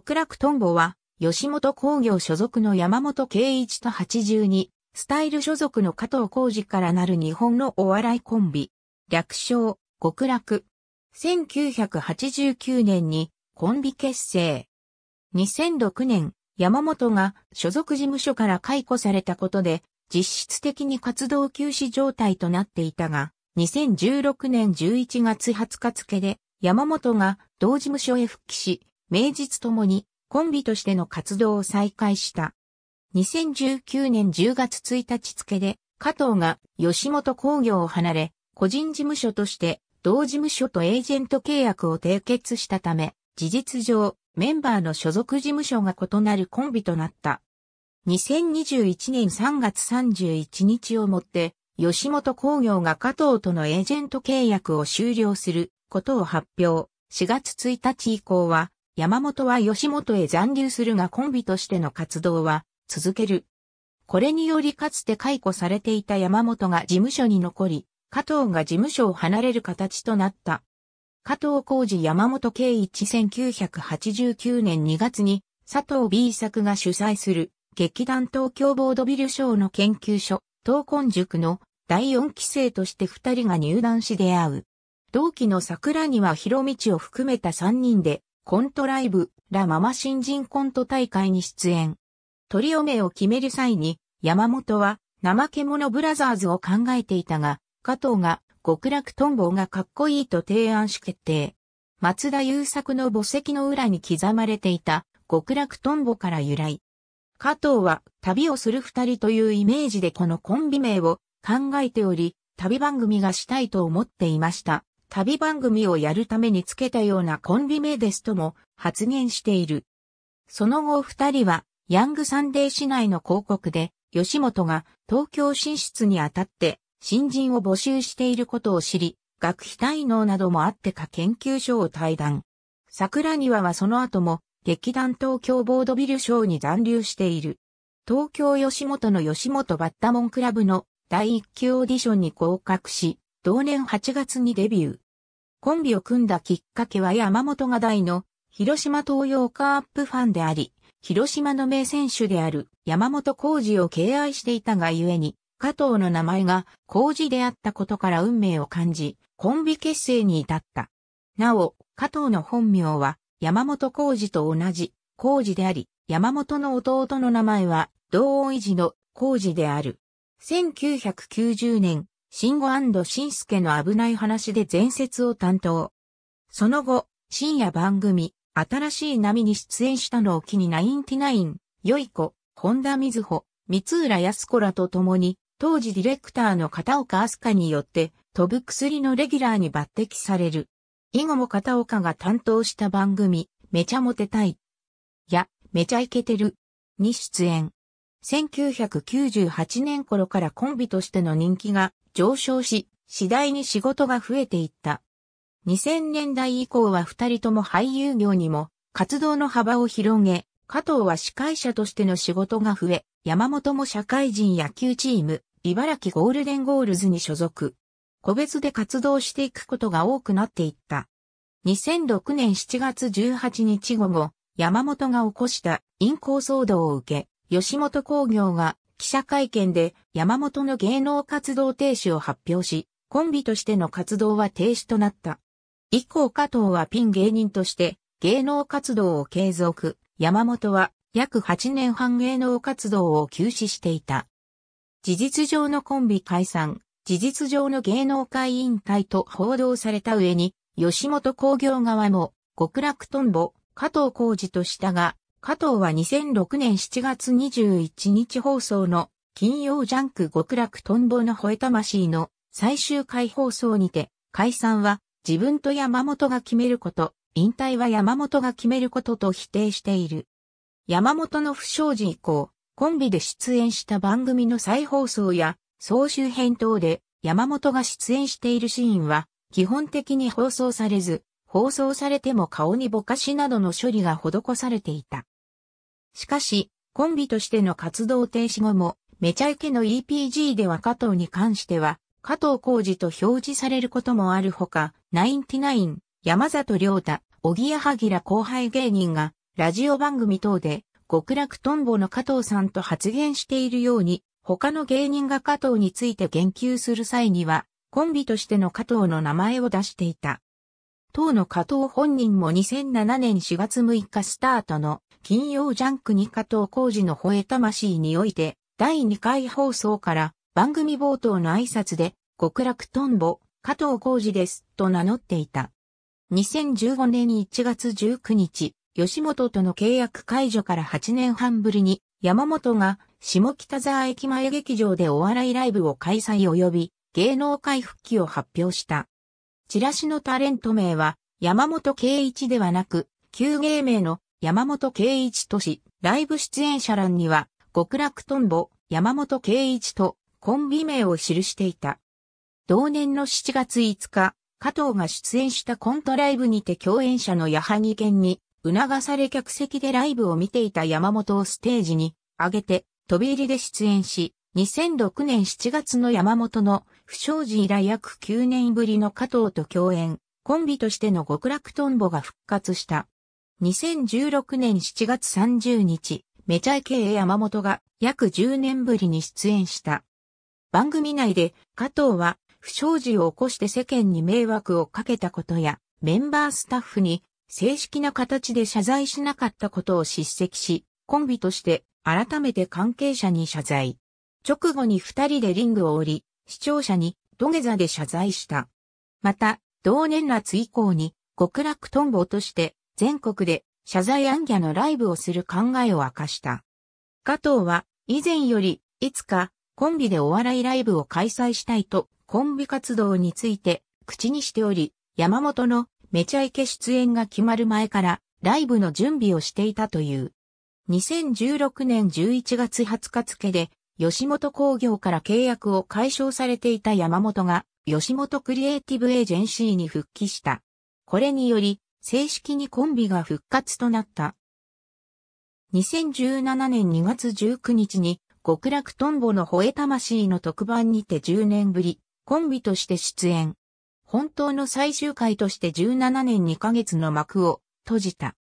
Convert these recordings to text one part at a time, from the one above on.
極楽トンボは、吉本工業所属の山本圭一と82、スタイル所属の加藤浩二からなる日本のお笑いコンビ。略称、極楽。1989年にコンビ結成。2006年、山本が所属事務所から解雇されたことで、実質的に活動休止状態となっていたが、2016年11月20日付で、山本が同事務所へ復帰し、名実ともにコンビとしての活動を再開した。2019年10月1日付で、加藤が吉本工業を離れ、個人事務所として同事務所とエージェント契約を締結したため、事実上、メンバーの所属事務所が異なるコンビとなった。2021年3月31日をもって、吉本工業が加藤とのエージェント契約を終了することを発表。4月1日以降は、山本は吉本へ残留するがコンビとしての活動は続ける。これによりかつて解雇されていた山本が事務所に残り、加藤が事務所を離れる形となった。加藤浩二山本圭一1989年2月に佐藤 B 作が主催する劇団東京ボードビル賞の研究所、東根塾の第四期生として二人が入団し出会う。同期の桜庭博道を含めた三人でコントライブ、ラ・ママ新人コント大会に出演。トリオ名を決める際に、山本は、怠け者ブラザーズを考えていたが、加藤が、極楽トンボがかっこいいと提案し決定。松田優作の墓石の裏に刻まれていた、極楽トンボから由来。加藤は、旅をする二人というイメージでこのコンビ名を考えており、旅番組がしたいと思っていました。旅番組をやるためにつけたようなコンビ名ですとも発言している。その後二人はヤングサンデー市内の広告で吉本が東京進出にあたって新人を募集していることを知り、学費滞納などもあってか研究所を退団。桜庭はその後も劇団東京ボードビル賞に残留している。東京吉本の吉本バッタモンクラブの第1級オーディションに合格し、同年8月にデビュー。コンビを組んだきっかけは山本が大の広島東洋カープファンであり、広島の名選手である山本浩二を敬愛していたがゆえに、加藤の名前が浩二であったことから運命を感じ、コンビ結成に至った。なお、加藤の本名は山本浩二と同じ浩二であり、山本の弟の名前は同音維持の浩二である。1990年、シンスケの危ない話で前説を担当。その後、深夜番組、新しい波に出演したのを機にナインティナイン、よい子、本田瑞穂、三浦康子らと共に、当時ディレクターの片岡日香によって、飛ぶ薬のレギュラーに抜擢される。以後も片岡が担当した番組、めちゃモテたい。や、めちゃイケてる。に出演。1998年頃からコンビとしての人気が上昇し、次第に仕事が増えていった。2000年代以降は二人とも俳優業にも活動の幅を広げ、加藤は司会者としての仕事が増え、山本も社会人野球チーム、茨城ゴールデンゴールズに所属。個別で活動していくことが多くなっていった。2006年7月18日午後、山本が起こした陰行騒動を受け、吉本興業が記者会見で山本の芸能活動停止を発表し、コンビとしての活動は停止となった。以降加藤はピン芸人として芸能活動を継続、山本は約8年半芸能活動を休止していた。事実上のコンビ解散、事実上の芸能界引退と報道された上に、吉本興業側も極楽とんぼ、加藤浩二としたが、加藤は2006年7月21日放送の金曜ジャンク極楽とんぼの吠え魂の最終回放送にて、解散は自分と山本が決めること、引退は山本が決めることと否定している。山本の不祥事以降、コンビで出演した番組の再放送や総集編等で山本が出演しているシーンは基本的に放送されず、放送されても顔にぼかしなどの処理が施されていた。しかし、コンビとしての活動停止後も、めちゃイケの EPG では加藤に関しては、加藤浩二と表示されることもあるほか、ナインティナイン、山里亮太、小木やはぎら後輩芸人が、ラジオ番組等で、極楽とんぼの加藤さんと発言しているように、他の芸人が加藤について言及する際には、コンビとしての加藤の名前を出していた。当の加藤本人も2007年4月6日スタートの金曜ジャンクに加藤浩二の吠え魂において第2回放送から番組冒頭の挨拶で極楽とんぼ加藤浩二ですと名乗っていた。2015年1月19日、吉本との契約解除から8年半ぶりに山本が下北沢駅前劇場でお笑いライブを開催及び芸能界復帰を発表した。チラシのタレント名は、山本圭一ではなく、旧芸名の山本圭一都市、ライブ出演者欄には、極楽とんぼ、山本圭一と、コンビ名を記していた。同年の7月5日、加藤が出演したコントライブにて共演者の矢作健に、促され客席でライブを見ていた山本をステージに上げて、飛び入りで出演し、2006年7月の山本の不祥事以来約9年ぶりの加藤と共演、コンビとしての極楽トンボが復活した。2016年7月30日、めちゃイケ山本が約10年ぶりに出演した。番組内で加藤は不祥事を起こして世間に迷惑をかけたことやメンバースタッフに正式な形で謝罪しなかったことを叱責し、コンビとして改めて関係者に謝罪。直後に二人でリングを降り、視聴者に土下座で謝罪した。また、同年夏以降に極楽トンボとして全国で謝罪アンギャのライブをする考えを明かした。加藤は以前よりいつかコンビでお笑いライブを開催したいとコンビ活動について口にしており、山本のめちゃイケ出演が決まる前からライブの準備をしていたという。2016年11月20日付で吉本工業から契約を解消されていた山本が、吉本クリエイティブエージェンシーに復帰した。これにより、正式にコンビが復活となった。2017年2月19日に、極楽とんぼの吠え魂の特番にて10年ぶり、コンビとして出演。本当の最終回として17年2ヶ月の幕を閉じた。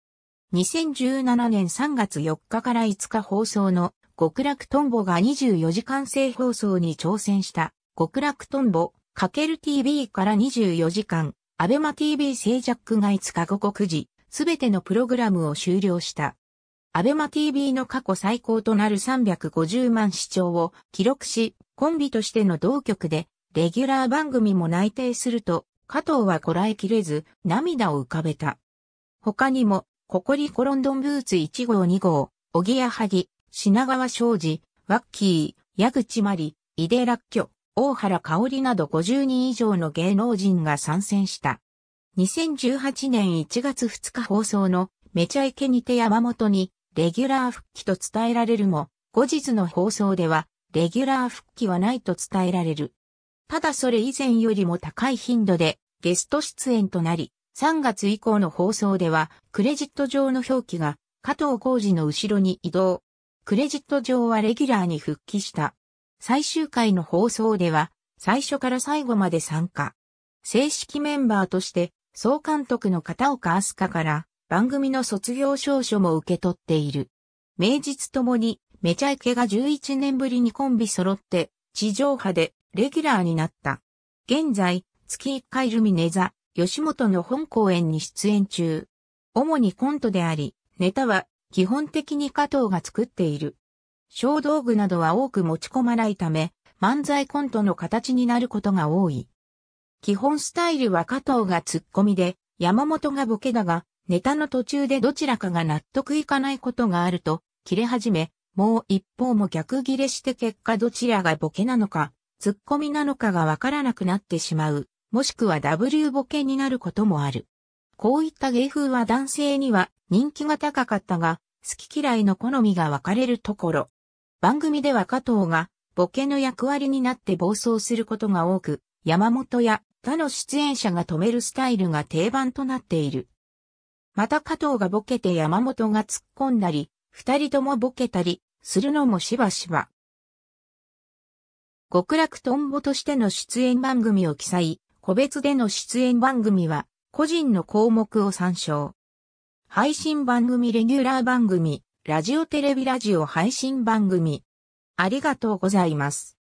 2017年3月4日から5日放送の極楽トンボが24時間制放送に挑戦した極楽トンボ、かける TV から24時間、アベマ TV 静寂が5日午後9時、すべてのプログラムを終了した。アベマ TV の過去最高となる350万視聴を記録し、コンビとしての同局で、レギュラー番組も内定すると、加藤はこらえきれず、涙を浮かべた。他にも、ココリコロンドンブーツ1号2号、おぎやはぎ、品川庄司、ワッキー、矢口まり、井出楽居、大原香織など50人以上の芸能人が参戦した。2018年1月2日放送のめちゃイケにて山本にレギュラー復帰と伝えられるも、後日の放送ではレギュラー復帰はないと伝えられる。ただそれ以前よりも高い頻度でゲスト出演となり、3月以降の放送ではクレジット上の表記が加藤浩二の後ろに移動。クレジット上はレギュラーに復帰した。最終回の放送では、最初から最後まで参加。正式メンバーとして、総監督の片岡明日香から番組の卒業証書も受け取っている。名実ともに、めちゃイケが11年ぶりにコンビ揃って、地上波でレギュラーになった。現在、月1回ルミネザ、吉本の本公演に出演中。主にコントであり、ネタは基本的に加藤が作っている。小道具などは多く持ち込まないため、漫才コントの形になることが多い。基本スタイルは加藤がツッコミで、山本がボケだが、ネタの途中でどちらかが納得いかないことがあると、切れ始め、もう一方も逆切れして結果どちらがボケなのか、ツッコミなのかがわからなくなってしまう、もしくは W ボケになることもある。こういった芸風は男性には人気が高かったが、好き嫌いの好みが分かれるところ。番組では加藤がボケの役割になって暴走することが多く、山本や他の出演者が止めるスタイルが定番となっている。また加藤がボケて山本が突っ込んだり、二人ともボケたり、するのもしばしば。極楽とんぼとしての出演番組を記載、個別での出演番組は個人の項目を参照。配信番組レギュラー番組、ラジオテレビラジオ配信番組。ありがとうございます。